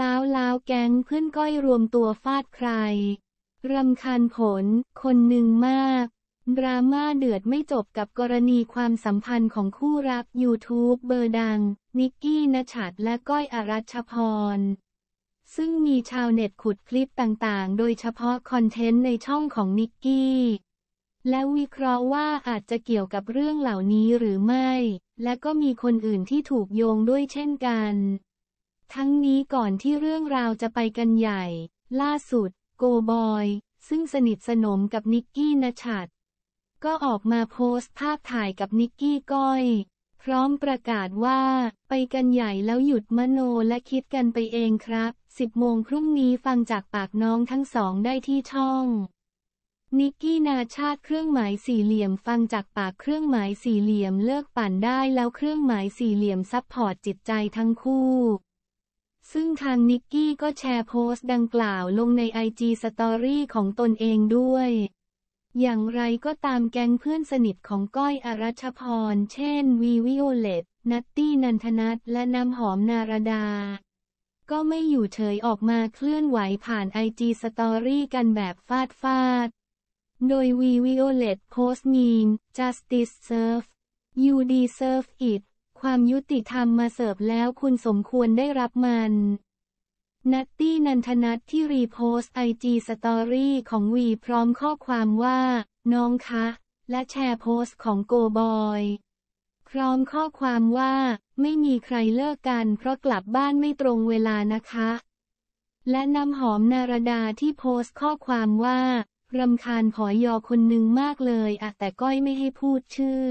ล้าวล้าวแก๊งเพื่อนก้อยรวมตัวฟาดใคร รำคาญผลคนหนึ่งมาก ดราม่าเดือดไม่จบกับกรณีความสัมพันธ์ของคู่รักยูทูบเบอร์ดัง นิกกี้นชัดและก้อยอรัชพร ซึ่งมีชาวเน็ตขุดคลิปต่างๆ โดยเฉพาะคอนเทนต์ในช่องของนิกกี้ และวิเคราะห์ว่าอาจจะเกี่ยวกับเรื่องเหล่านี้หรือไม่ และก็มีคนอื่นที่ถูกโยงด้วยเช่นกันทั้งนี้ก่อนที่เรื่องราวจะไปกันใหญ่ ล่าสุด โกบอย ซึ่งสนิทสนมกับนิกกี้นชัดก็ออกมาโพสต์ภาพถ่ายกับนิกกี้ก้อย พร้อมประกาศว่า ไปกันใหญ่แล้วหยุดมโนและคิดกันไปเองครับ 10โมงครุ่งนี้ฟังจากปากน้องทั้งสองได้ที่ช่อง นิกกี้นาชาติเครื่องหมายสี่เหลี่ยมฟังจากปากเครื่องหมายสี่เหลี่ยมเลิกปั่นได้แล้วเครื่องหมายสี่เหลี่ยมซับพอร์ตจิตใจทั้งคู่ซึ่งทางนิกกี้ก็แชร์โพสต์ดังกล่าวลงในไอจีสตอรี่ของตนเองด้วย อย่างไรก็ตามแก๊งเพื่อนสนิทของก้อยอรัชพร เช่นวีวิโอเลตนัตตี้นันทนัทและน้ำหอมนารดา ก็ไม่อยู่เฉยออกมาเคลื่อนไหวผ่านไอจีสตอรี่กันแบบฟาดฟาด โดยวีวิโอเลตโพสต์มีม justice serve you deserve it ความยุติธรรมมาเสิร์ฟแล้วคุณสมควรได้รับมันนัตตี้นันทนัทที่รีโพสต์ไอจีสตอรี่ของวีพร้อมข้อความว่า น้องคะ และแชร์โพสต์ของโกบอย พร้อมข้อความว่า ไม่มีใครเลิกกันเพราะกลับบ้านไม่ตรงเวลานะคะ และน้ำหอมนารดาที่โพสต์ข้อความว่ารำคาญผอยอคนหนึ่งมากเลยอะแต่ก้อยไม่ให้พูดชื่อ